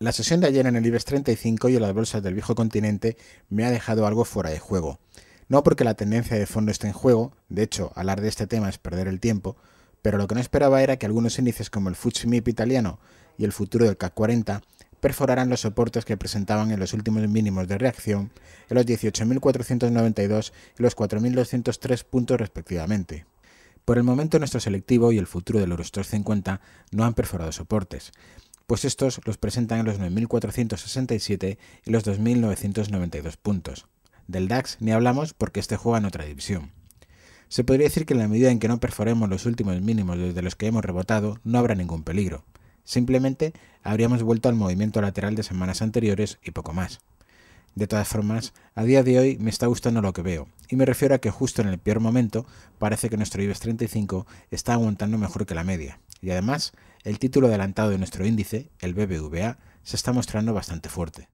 La sesión de ayer en el IBEX 35 y en las bolsas del viejo continente me ha dejado algo fuera de juego. No porque la tendencia de fondo esté en juego, de hecho, hablar de este tema es perder el tiempo, pero lo que no esperaba era que algunos índices como el FTSE italiano y el futuro del CAC 40 perforaran los soportes que presentaban en los últimos mínimos de reacción, en los 18.492 y los 4.203 puntos respectivamente. Por el momento nuestro selectivo y el futuro del Eurostoxx 50 no han perforado soportes, pues estos los presentan en los 9.467 y los 2.992 puntos. Del DAX ni hablamos porque este juega en otra división. Se podría decir que en la medida en que no perforemos los últimos mínimos desde los que hemos rebotado, no habrá ningún peligro. Simplemente habríamos vuelto al movimiento lateral de semanas anteriores y poco más. De todas formas, a día de hoy me está gustando lo que veo, y me refiero a que justo en el peor momento parece que nuestro IBEX 35 está aguantando mejor que la media, y además el título adelantado de nuestro índice, el BBVA, se está mostrando bastante fuerte.